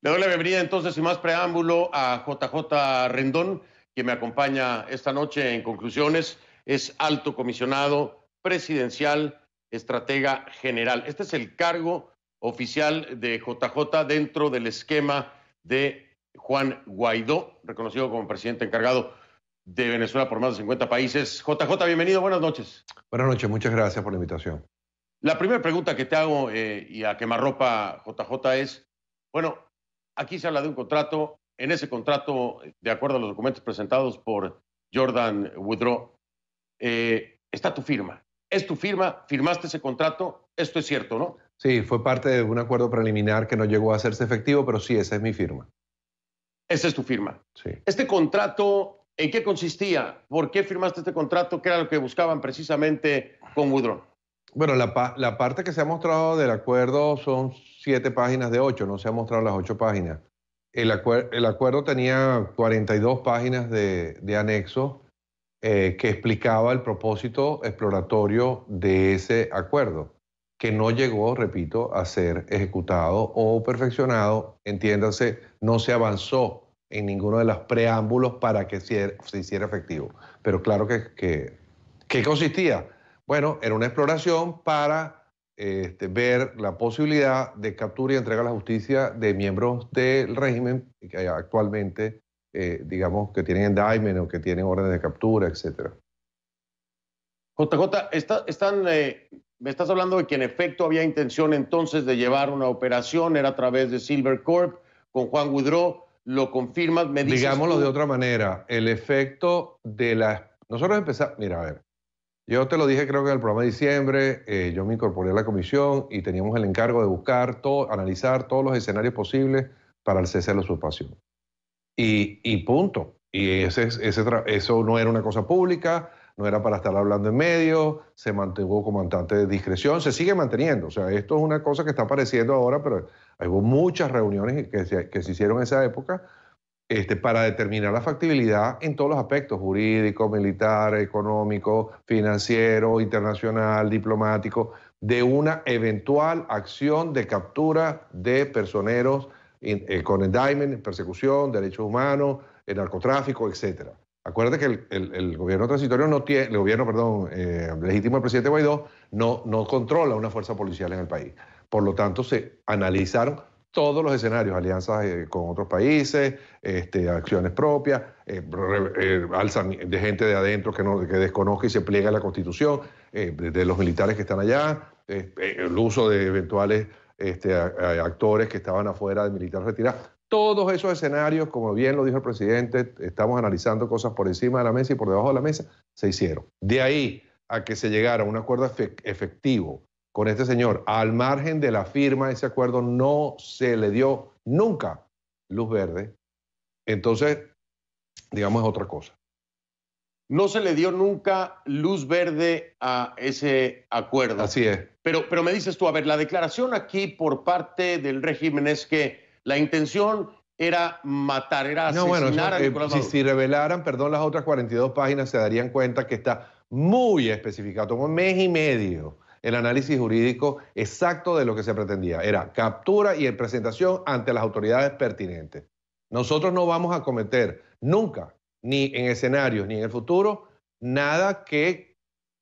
Le doy la bienvenida entonces, sin más preámbulo, a JJ Rendón, que me acompaña esta noche en conclusiones. Es alto comisionado presidencial, estratega general. Este es el cargo oficial de JJ dentro del esquema de Juan Guaidó, reconocido como presidente encargado de Venezuela por más de 50 países. JJ, bienvenido, buenas noches. Buenas noches, muchas gracias por la invitación. La primera pregunta que te hago eh, y a quemarropa, JJ, es, bueno, Aquí se habla de un contrato. En ese contrato, de acuerdo a los documentos presentados por Jordan Woodrow, eh, está tu firma. Es tu firma, firmaste ese contrato, esto es cierto, ¿no? Sí, fue parte de un acuerdo preliminar que no llegó a hacerse efectivo, pero sí, esa es mi firma. Esa es tu firma. Sí. Este contrato, ¿en qué consistía? ¿Por qué firmaste este contrato? ¿Qué era lo que buscaban precisamente con Woodrow? Bueno, la, la parte que se ha mostrado del acuerdo son páginas de ocho, no se han mostrado las ocho páginas. El, el acuerdo tenía 42 páginas de, anexo eh, que explicaba el propósito exploratorio de ese acuerdo, que no llegó, repito, a ser ejecutado o perfeccionado. Entiéndase, no se avanzó en ninguno de los preámbulos para que se, hiciera efectivo. Pero claro que, que ¿qué consistía? Bueno, era una exploración para este, ver la posibilidad de captura y entrega a la justicia de miembros del régimen que actualmente, eh, digamos, que tienen indictment o que tienen órdenes de captura, etc. JJ, eh, me estás hablando de que en efecto había intención entonces de llevar una operación, era a través de Silver Corp, con Juan Gudró, lo confirmas, me dices. Digámoslo de otra manera, el efecto de la. Nosotros empezamos, mira, a ver, yo te lo dije creo que en el programa de diciembre, eh, yo me incorporé a la comisión y teníamos el encargo de buscar, todo, analizar todos los escenarios posibles para el cese de la usurpación. Y, punto. Y ese, eso no era una cosa pública, no era para estar hablando en medio, se mantuvo comandante de discreción, se sigue manteniendo. O sea, esto es una cosa que está apareciendo ahora, pero hubo muchas reuniones que que se hicieron en esa época este, para determinar la factibilidad en todos los aspectos, jurídico, militar, económico, financiero, internacional, diplomático, de una eventual acción de captura de personeros eh, con persecución, derechos humanos, narcotráfico, etc. Acuérdate que el, gobierno transitorio no tiene, el gobierno, perdón, eh, legítimo del presidente Guaidó no, no controla una fuerza policial en el país. Por lo tanto, se analizaron todos los escenarios, alianzas eh, con otros países, este, acciones propias, eh, eh, alza de gente de adentro que, no, desconozca y se pliega a la constitución, de, los militares que están allá, el uso de eventuales este, actores que estaban afuera de militares retirados. Todos esos escenarios, como bien lo dijo el presidente, estamos analizando cosas por encima de la mesa y por debajo de la mesa, se hicieron. De ahí a que se llegara a un acuerdo efectivo con este señor, al margen de la firma, ese acuerdo no se le dio nunca luz verde. Entonces, digamos, otra cosa. No se le dio nunca luz verde a ese acuerdo. Así es. Pero, pero me dices tú, a ver, la declaración aquí por parte del régimen es que la intención era matar, era no, asesinar a eh, Si, si, revelaran, perdón, las otras 42 páginas, se darían cuenta que está muy especificado, como un mes y medio el análisis jurídico exacto de lo que se pretendía. Era captura y presentación ante las autoridades pertinentes. Nosotros no vamos a cometer nunca, ni en escenarios, ni en el futuro, nada que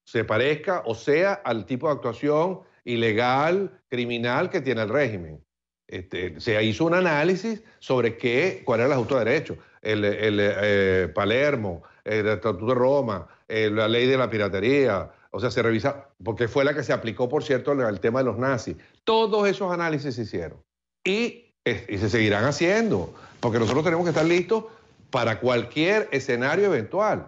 se parezca o sea al tipo de actuación ilegal, criminal que tiene el régimen. Este, se hizo un análisis sobre qué, cuál era el ajuste de derecho. El, eh, Palermo, el Estatuto de Roma, la ley de la piratería, o sea, se revisa, porque fue la que se aplicó, por cierto, al tema de los nazis. Todos esos análisis se hicieron. Y, se seguirán haciendo, porque nosotros tenemos que estar listos para cualquier escenario eventual.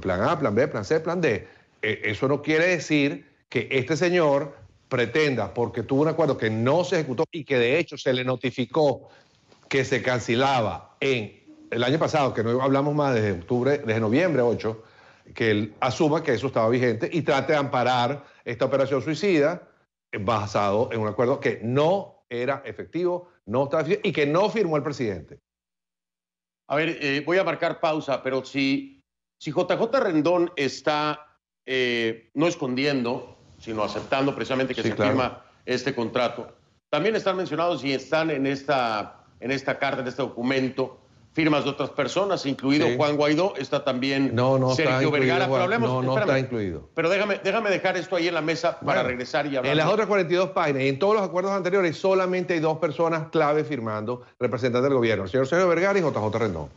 Plan A, plan B, plan C, plan D. E, eso no quiere decir que este señor pretenda, porque tuvo un acuerdo que no se ejecutó y que de hecho se le notificó que se cancelaba en el año pasado, que no hablamos más desde octubre, desde noviembre 8, que él asuma que eso estaba vigente y trate de amparar esta operación suicida basado en un acuerdo que no era efectivo, no estaba y que no firmó el presidente. A ver, eh, voy a marcar pausa, pero si, si JJ Rendón está eh, no escondiendo, sino aceptando precisamente que se firma este contrato, también están mencionados y están en esta, en esta carta, en este documento, firmas de otras personas, incluido Juan Guaidó, está también no, Sergio Vergara, pero no, está incluido. Pero déjame, déjame dejar esto ahí en la mesa para regresar y hablar. En las otras 42 páginas y en todos los acuerdos anteriores solamente hay dos personas clave firmando representantes del gobierno, el señor Sergio Vergara y JJ Rendón.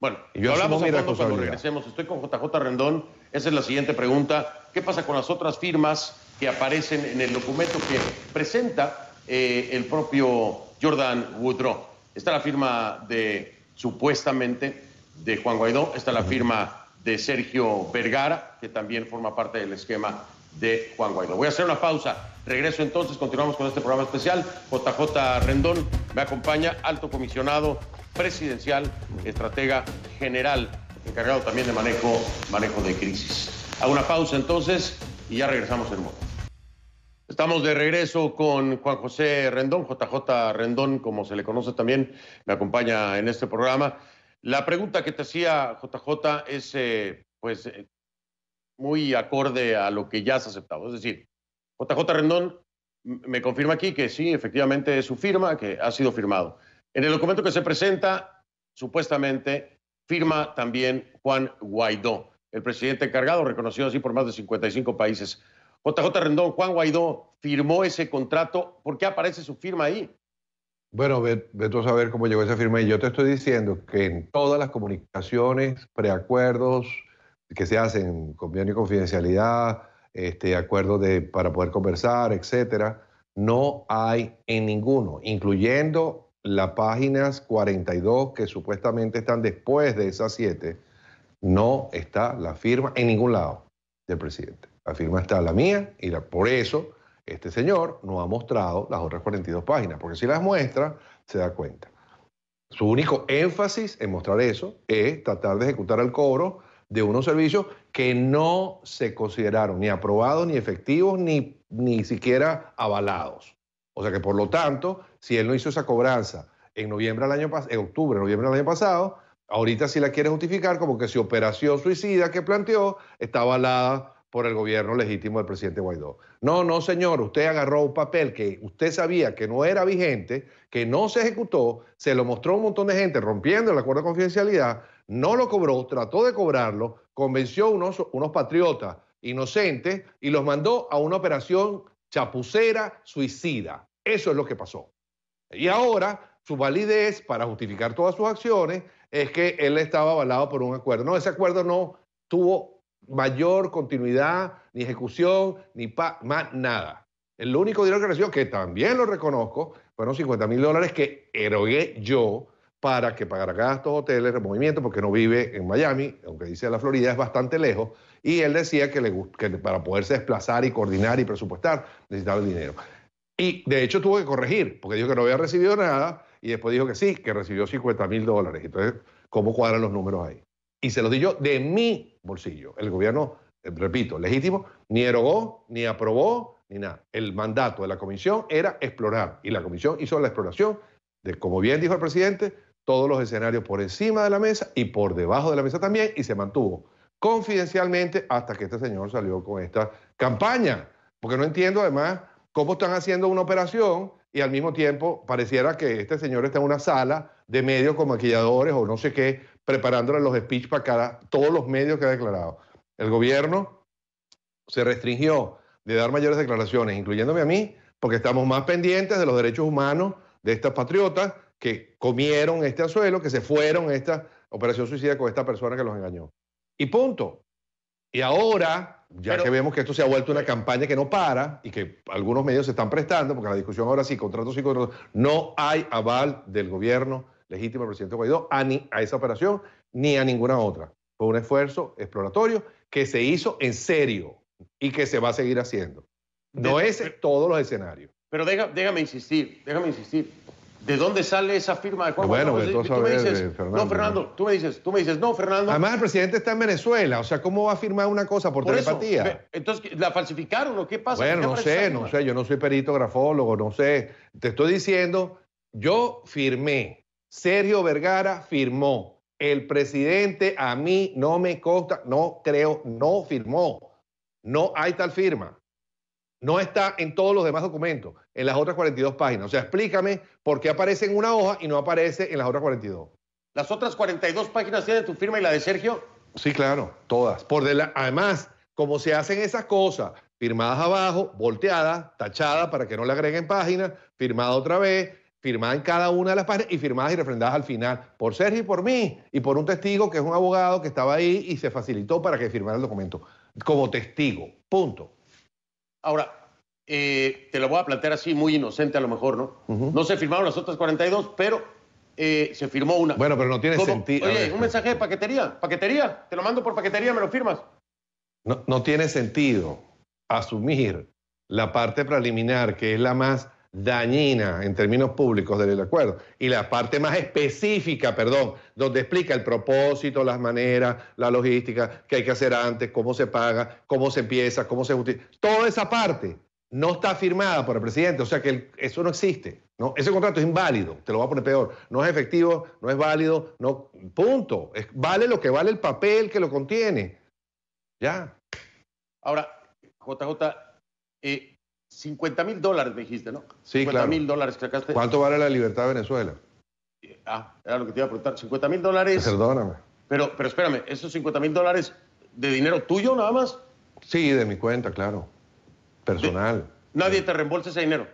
Bueno, hablamos un cuando regresemos. Estoy con JJ Rendón. Esa es la siguiente pregunta. ¿Qué pasa con las otras firmas que aparecen en el documento que presenta eh, el propio Jordan Woodrow? Está la firma de supuestamente de Juan Guaidó, está la firma de Sergio Vergara, que también forma parte del esquema de Juan Guaidó. Voy a hacer una pausa. Regreso entonces, continuamos con este programa especial. JJ Rendón me acompaña, alto comisionado presidencial, estratega general, encargado también de manejo, manejo de crisis. Hago una pausa entonces y ya regresamos en modo. Estamos de regreso con Juan José Rendón, JJ Rendón, como se le conoce también, me acompaña en este programa. La pregunta que te hacía JJ es eh, pues eh, muy acorde a lo que ya has aceptado. Es decir, JJ Rendón me confirma aquí que sí, efectivamente es su firma, que ha sido firmado. En el documento que se presenta, supuestamente firma también Juan Guaidó, el presidente encargado, reconocido así por más de 55 países. JJ Rendón, Juan Guaidó firmó ese contrato, ¿por qué aparece su firma ahí? Bueno, ve, tú a ver cómo llegó esa firma y yo te estoy diciendo que en todas las comunicaciones, preacuerdos que se hacen, convenio y confidencialidad, este, acuerdos para poder conversar, etcétera, no hay en ninguno, incluyendo las páginas 42 que supuestamente están después de esas siete, no está la firma en ningún lado del presidente. La firma está la mía y por eso este señor no ha mostrado las otras 42 páginas, porque si las muestra, se da cuenta. Su único énfasis en mostrar eso es tratar de ejecutar el cobro de unos servicios que no se consideraron ni aprobados, ni efectivos, ni, ni siquiera avalados. O sea que por lo tanto, si él no hizo esa cobranza en noviembre del año en octubre, noviembre del año pasado, ahorita si la quiere justificar como que si operación suicida que planteó está avalada por el gobierno legítimo del presidente Guaidó. No, no, señor, usted agarró un papel que usted sabía que no era vigente, que no se ejecutó, se lo mostró a un montón de gente rompiendo el acuerdo de confidencialidad, no lo cobró, trató de cobrarlo, convenció a unos, unos patriotas inocentes y los mandó a una operación chapucera suicida. Eso es lo que pasó. Y ahora su validez para justificar todas sus acciones es que él estaba avalado por un acuerdo. No, ese acuerdo no tuvo mayor continuidad, ni ejecución, ni más nada. El único dinero que recibió, que también lo reconozco, fueron 50 mil dólares que erogué yo para que pagara gastos, hoteles, removimiento, porque no vive en Miami, aunque dice la Florida, es bastante lejos. Y él decía que, le, que para poderse desplazar y coordinar y presupuestar necesitaba el dinero. Y de hecho tuvo que corregir, porque dijo que no había recibido nada y después dijo que sí, que recibió 50 mil dólares. Entonces, ¿cómo cuadran los números ahí? Y se los di yo de mí, bolsillo. El gobierno, eh, repito, legítimo, ni erogó, ni aprobó, ni nada. El mandato de la comisión era explorar y la comisión hizo la exploración de, como bien dijo el presidente, todos los escenarios por encima de la mesa y por debajo de la mesa también y se mantuvo confidencialmente hasta que este señor salió con esta campaña. Porque no entiendo además cómo están haciendo una operación y al mismo tiempo pareciera que este señor está en una sala de medios con maquilladores o no sé qué, preparándole los speech para cada, todos los medios que ha declarado. El gobierno se restringió de dar mayores declaraciones, incluyéndome a mí, porque estamos más pendientes de los derechos humanos de estas patriotas que comieron este anzuelo, que se fueron a esta operación suicida con esta persona que los engañó. Y punto. Y ahora... Ya que vemos que esto se ha vuelto una campaña que no para y que algunos medios se están prestando, porque la discusión ahora sí, contratos y contratos, no hay aval del gobierno legítimo del presidente Guaidó a, ni, a esa operación ni a ninguna otra. Fue un esfuerzo exploratorio que se hizo en serio y que se va a seguir haciendo. No es todos los escenarios. Pero déjame insistir, déjame insistir. ¿De dónde sale esa firma de Juan Bueno, pues pues, tú me dices, eh, no, Fernando, tú me dices, tú me dices, no, Fernando. Además, el presidente está en Venezuela, o sea, ¿cómo va a firmar una cosa por, telepatía? Entonces, ¿la falsificaron o qué pasa? Bueno, no sé, no sé, yo no soy perito grafólogo, no sé. Te estoy diciendo, yo firmé, Sergio Vergara firmó, el presidente a mí no me consta, no creo, no firmó, no hay tal firma no está en todos los demás documentos, en las otras 42 páginas. O sea, explícame por qué aparece en una hoja y no aparece en las otras 42. ¿Las otras 42 páginas de tu firma y la de Sergio? Sí, claro, todas. Por Además, como se hacen esas cosas, firmadas abajo, volteadas, tachadas para que no le agreguen páginas, firmada otra vez, firmada en cada una de las páginas y firmadas y refrendadas al final, por Sergio y por mí, y por un testigo que es un abogado que estaba ahí y se facilitó para que firmara el documento, como testigo, punto. Ahora, eh, te lo voy a plantear así, muy inocente a lo mejor, ¿no? No se firmaron las otras 42, pero eh, se firmó una. Bueno, pero no tiene sentido. Oye, un mensaje de paquetería, paquetería, te lo mando por paquetería, me lo firmas. No, no tiene sentido asumir la parte preliminar, que es la más dañina en términos públicos del acuerdo. Y la parte más específica, perdón, donde explica el propósito, las maneras, la logística, qué hay que hacer antes, cómo se paga, cómo se empieza, cómo se justifica. Toda esa parte no está firmada por el presidente, o sea que eso no existe. ¿no? Ese contrato es inválido, te lo voy a poner peor. No es efectivo, no es válido, no, punto. vale lo que vale el papel que lo contiene. Ya. Ahora, JJ, eh, 50 mil dólares dijiste, ¿no? Sí, 50 mil dólares sacaste. ¿Cuánto vale la libertad de Venezuela? Eh, ah, era lo que te iba a preguntar. 50 mil dólares. Perdóname. Pero, pero espérame, ¿esos 50 mil dólares de dinero tuyo nada más? Sí, de mi cuenta, claro. Personal. ¿Nadie te reembolsa ese dinero?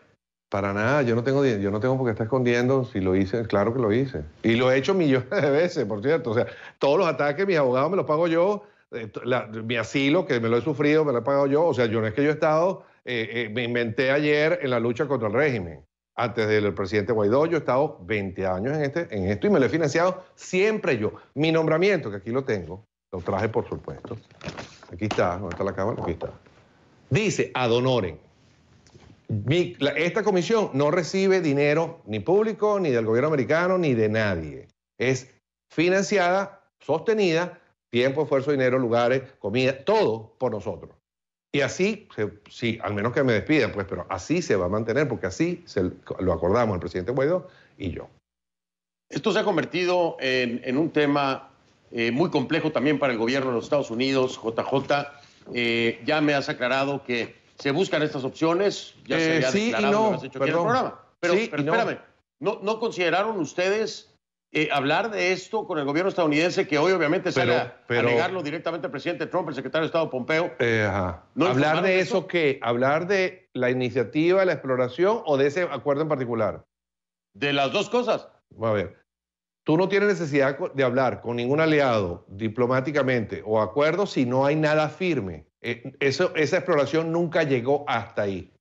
Para nada, yo no tengo yo no tengo por qué estar escondiendo si lo hice, claro que lo hice. Y lo he hecho millones de veces, por cierto. O sea, todos los ataques, mis abogados me los pago yo, eh, mi asilo, que me lo he sufrido, me lo he pagado yo. O sea, yo no es que yo he estado eh, eh, me inventé ayer en la lucha contra el régimen. Antes del presidente Guaidó, yo he estado 20 años en, este, en esto y me lo he financiado siempre yo. Mi nombramiento, que aquí lo tengo, lo traje por supuesto. Aquí está, ¿dónde está la cámara? Aquí está. Dice, Adonoren, esta comisión no recibe dinero ni público, ni del gobierno americano, ni de nadie. Es financiada, sostenida, tiempo, esfuerzo, dinero, lugares, comida, todo por nosotros. Y así, sí, al menos que me despidan, pues, pero así se va a mantener, porque así lo acordamos el presidente Guaidó y yo. Esto se ha convertido en, un tema eh, muy complejo también para el gobierno de los Estados Unidos, JJ. Eh, ya me has aclarado que se buscan estas opciones, ya se eh, ha sí y no, Pero, espérame, ¿no consideraron ustedes eh, hablar de esto con el gobierno estadounidense, que hoy obviamente se sale negarlo directamente al presidente Trump, el secretario de Estado Pompeo. Eh, hablar de eso, qué? que, hablar de la iniciativa, la exploración o de ese acuerdo en particular. De las dos cosas. A ver, tú no tienes necesidad de hablar con ningún aliado diplomáticamente o acuerdo si no hay nada firme. Eh, esa exploración nunca llegó hasta ahí.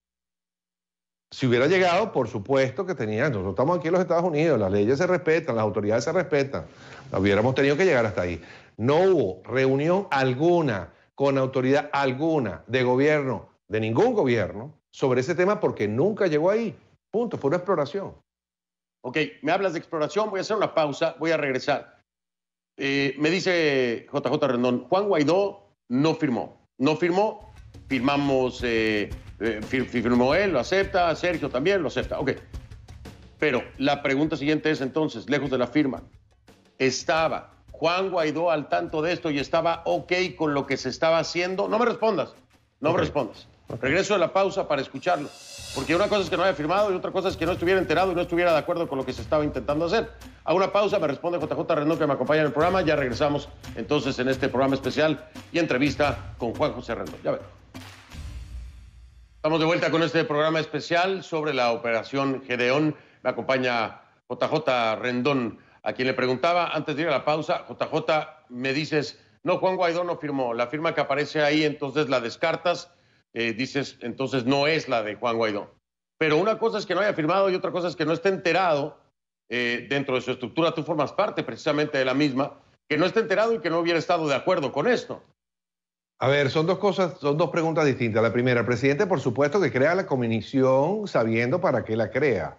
Si hubiera llegado, por supuesto que tenía. Nosotros estamos aquí en los Estados Unidos, las leyes se respetan, las autoridades se respetan. Hubiéramos tenido que llegar hasta ahí. No hubo reunión alguna con autoridad alguna de gobierno, de ningún gobierno, sobre ese tema porque nunca llegó ahí. Punto, fue una exploración. Ok, me hablas de exploración, voy a hacer una pausa, voy a regresar. Eh, me dice JJ Rendón, Juan Guaidó no firmó, no firmó, firmamos... Eh, eh, firmó él, lo acepta, Sergio también lo acepta. Ok. Pero la pregunta siguiente es entonces, lejos de la firma, ¿estaba Juan Guaidó al tanto de esto y estaba ok con lo que se estaba haciendo? No me respondas, no me respondas. Regreso de la pausa para escucharlo. Porque una cosa es que no haya firmado y otra cosa es que no estuviera enterado y no estuviera de acuerdo con lo que se estaba intentando hacer. A una pausa me responde JJ Rendón que me acompaña en el programa. Ya regresamos entonces en este programa especial y entrevista con Juan José Rendón. Ya veremos. Estamos de vuelta con este programa especial sobre la operación Gedeón. Me acompaña JJ Rendón, a quien le preguntaba antes de ir a la pausa, JJ, me dices, no, Juan Guaidó no firmó, la firma que aparece ahí, entonces la descartas, eh, dices, entonces no es la de Juan Guaidó. Pero una cosa es que no haya firmado y otra cosa es que no esté enterado eh, dentro de su estructura, tú formas parte precisamente de la misma, que no esté enterado y que no hubiera estado de acuerdo con esto. A ver, son dos cosas, son dos preguntas distintas. La primera, el presidente, por supuesto, que crea la comisión sabiendo para qué la crea.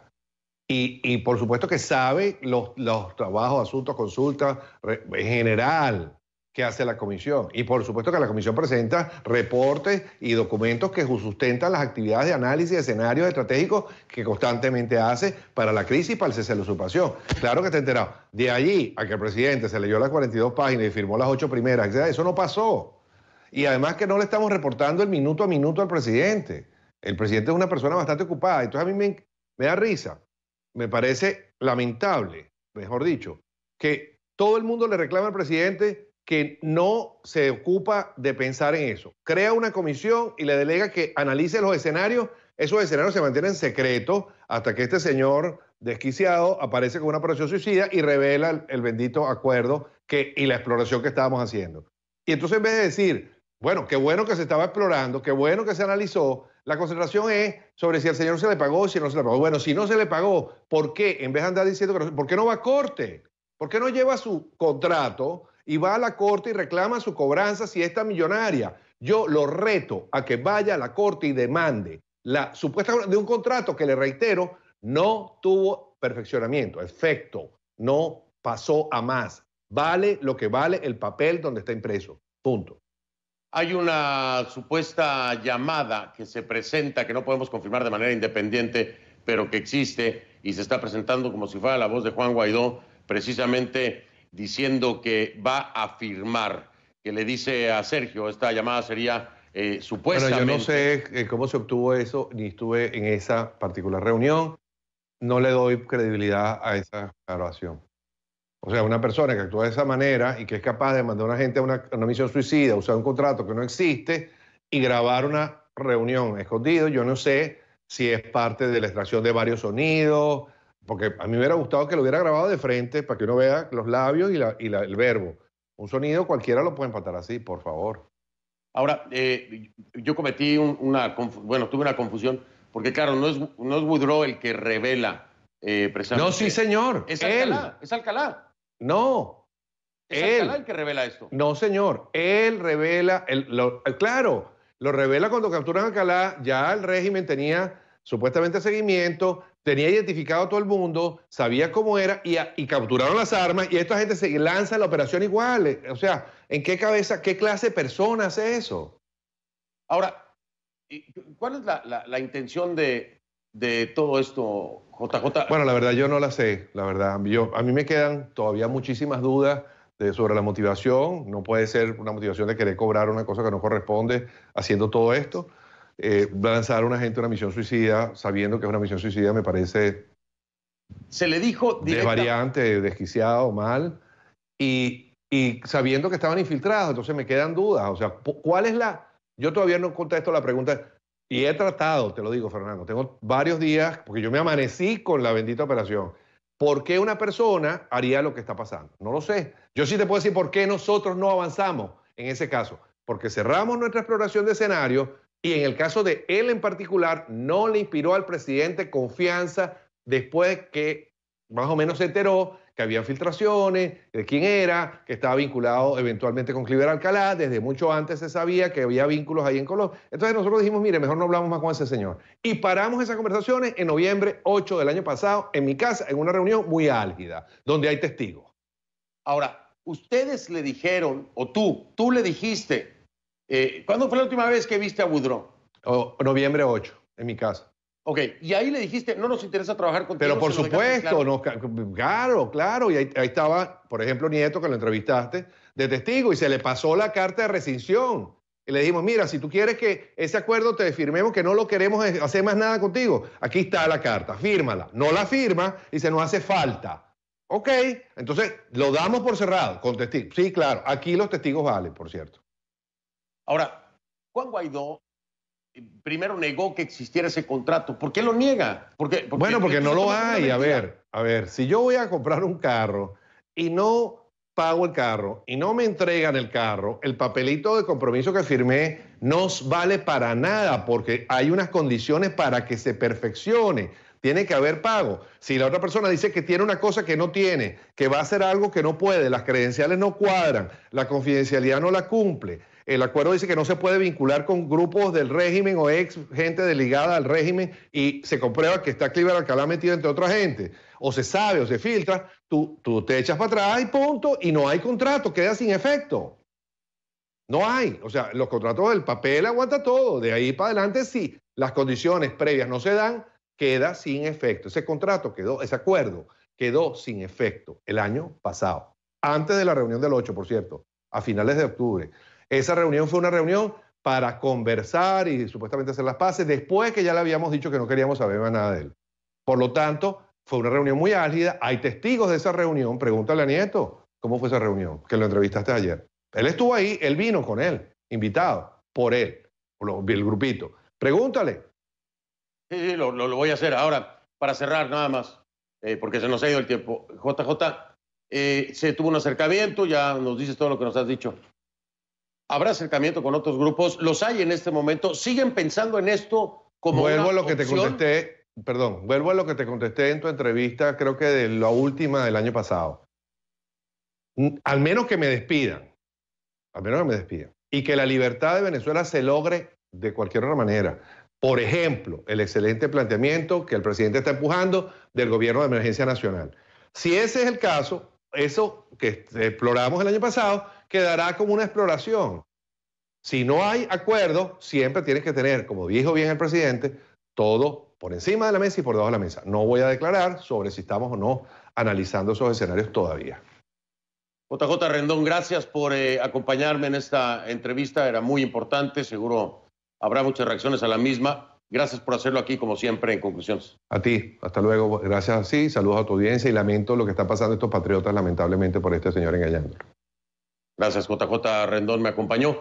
Y, y por supuesto que sabe los, trabajos, asuntos, consultas en general que hace la comisión. Y por supuesto que la comisión presenta reportes y documentos que sustentan las actividades de análisis de escenarios estratégicos que constantemente hace para la crisis y para el cese de la usurpación. Claro que está enterado. De allí a que el presidente se leyó las 42 páginas y firmó las 8 primeras, Eso no pasó. Y además que no le estamos reportando el minuto a minuto al presidente. El presidente es una persona bastante ocupada. Entonces a mí me, da risa. Me parece lamentable, mejor dicho, que todo el mundo le reclama al presidente que no se ocupa de pensar en eso. Crea una comisión y le delega que analice los escenarios. Esos escenarios se mantienen secretos hasta que este señor desquiciado aparece con una operación suicida y revela el, bendito acuerdo que, y la exploración que estábamos haciendo. Y entonces en vez de decir, bueno, qué bueno que se estaba explorando, qué bueno que se analizó. La concentración es sobre si al señor se le pagó o si no se le pagó. Bueno, si no se le pagó, ¿por qué? En vez de andar diciendo ¿por qué no va a corte? ¿Por qué no lleva su contrato y va a la corte y reclama su cobranza si está millonaria? Yo lo reto a que vaya a la corte y demande la supuesta de un contrato que le reitero no tuvo perfeccionamiento, efecto, no pasó a más. Vale lo que vale el papel donde está impreso. Punto. Hay una supuesta llamada que se presenta, que no podemos confirmar de manera independiente, pero que existe y se está presentando como si fuera la voz de Juan Guaidó, precisamente diciendo que va a firmar, que le dice a Sergio, esta llamada sería eh, supuestamente... Bueno, yo no sé eh, cómo se obtuvo eso, ni estuve en esa particular reunión. No le doy credibilidad a esa grabación. O sea, una persona que actúa de esa manera y que es capaz de mandar a una gente a una, misión suicida, usar un contrato que no existe y grabar una reunión escondido, yo no sé si es parte de la extracción de varios sonidos, porque a mí me hubiera gustado que lo hubiera grabado de frente para que uno vea los labios y, el verbo. Un sonido cualquiera lo puede empatar así, por favor. Ahora, eh, yo cometí una, bueno, tuve una confusión, porque claro, no es, no es Woodrow el que revela eh, precisamente. No, sí, señor. Es Alcalá, es Alcalá. No. ¿Es Alcalá el que revela esto? No, señor. Él revela, claro, lo revela cuando capturan a Alcalá, ya el régimen tenía supuestamente seguimiento, tenía identificado a todo el mundo, sabía cómo era y, capturaron las armas y esta gente se lanza la operación igual. O sea, ¿en qué cabeza, qué clase de persona hace eso? Ahora, ¿cuál es la intención de, de todo esto, JJ? Bueno, la verdad yo no la sé, la verdad. a mí me quedan todavía muchísimas dudas sobre la motivación. No puede ser una motivación de querer cobrar una cosa que no corresponde haciendo todo esto. Eh, lanzar a una gente una misión suicida, sabiendo que es una misión suicida, me parece... Se le dijo... Directa... variante desquiciado, mal. Y, y sabiendo que estaban infiltrados, entonces me quedan dudas. O sea, ¿cuál es la... Yo todavía no contesto la pregunta, y he tratado, te lo digo, Fernando, tengo varios días, porque yo me amanecí con la bendita operación. ¿Por qué una persona haría lo que está pasando? No lo sé. Yo sí te puedo decir por qué nosotros no avanzamos en ese caso. Porque cerramos nuestra exploración de escenarios y en el caso de él en particular, no le inspiró al presidente confianza después que más o menos se enteró que había filtraciones, de quién era, que estaba vinculado eventualmente con Cliver Alcalá, desde mucho antes se sabía que había vínculos ahí en Colombia. Entonces nosotros dijimos, mire, mejor no hablamos más con ese señor. Y paramos esas conversaciones en noviembre 8 del año pasado, en mi casa, en una reunión muy álgida, donde hay testigos. Ahora, ustedes le dijeron, o tú, tú le dijiste, eh, ¿cuándo fue la última vez que viste a Woodrow? Oh, noviembre 8, en mi casa. Ok, y ahí le dijiste, no nos interesa trabajar contigo. Pero por supuesto, claro. claro, Y ahí, estaba, por ejemplo, Nieto, que lo entrevistaste, de testigo, y se le pasó la carta de rescisión. Y le dijimos, mira, si tú quieres que ese acuerdo te firmemos, que no lo queremos hacer más nada contigo, aquí está la carta, fírmala. No la firma y se nos hace falta. Ok, entonces lo damos por cerrado con Sí, claro, aquí los testigos valen, por cierto. Ahora, Juan Guaidó primero negó que existiera ese contrato. ¿Por qué lo niega? Porque, bueno, porque no lo hay. A ver, a ver, si yo voy a comprar un carro y no pago el carro y no me entregan el carro, el papelito de compromiso que firmé no vale para nada porque hay unas condiciones para que se perfeccione. Tiene que haber pago. Si la otra persona dice que tiene una cosa que no tiene, que va a hacer algo que no puede, las credenciales no cuadran, la confidencialidad no la cumple, el acuerdo dice que no se puede vincular con grupos del régimen o ex gente delegada al régimen y se comprueba que está Cliver Alcalá metido entre otra gente. O se sabe o se filtra, tú, te echas para atrás y punto, y no hay contrato, queda sin efecto. No hay. O sea, los contratos del papel aguanta todo. De ahí para adelante, si las condiciones previas no se dan, queda sin efecto. Ese contrato quedó, ese acuerdo quedó sin efecto el año pasado, antes de la reunión del 8, por cierto, a finales de octubre. Esa reunión fue una reunión para conversar y supuestamente hacer las paces después que ya le habíamos dicho que no queríamos saber más nada de él. Por lo tanto, fue una reunión muy álgida. Hay testigos de esa reunión. Pregúntale a Nieto cómo fue esa reunión, que lo entrevistaste ayer. Él estuvo ahí, él vino con él, invitado por él, por el grupito. Pregúntale. Sí, sí lo, voy a hacer ahora, para cerrar nada más, eh, porque se nos ha ido el tiempo. JJ, eh, se tuvo un acercamiento, ya nos dices todo lo que nos has dicho habrá acercamiento con otros grupos, los hay en este momento, siguen pensando en esto como... Vuelvo a lo que te contesté, perdón, vuelvo a lo que te contesté en tu entrevista, creo que de la última del año pasado. Al menos que me despidan, al menos que me despidan, y que la libertad de Venezuela se logre de cualquier otra manera. Por ejemplo, el excelente planteamiento que el presidente está empujando del gobierno de emergencia nacional. Si ese es el caso, eso que exploramos el año pasado, quedará como una exploración. Si no hay acuerdo, siempre tienes que tener, como dijo bien el presidente, todo por encima de la mesa y por debajo de la mesa. No voy a declarar sobre si estamos o no analizando esos escenarios todavía. JJ Rendón, gracias por eh, acompañarme en esta entrevista. Era muy importante, seguro habrá muchas reacciones a la misma. Gracias por hacerlo aquí, como siempre, en conclusiones. A ti, hasta luego. Gracias, sí. Saludos a tu audiencia y lamento lo que está pasando estos patriotas, lamentablemente, por este señor engañándolo. Gracias, JJ Rendón me acompañó.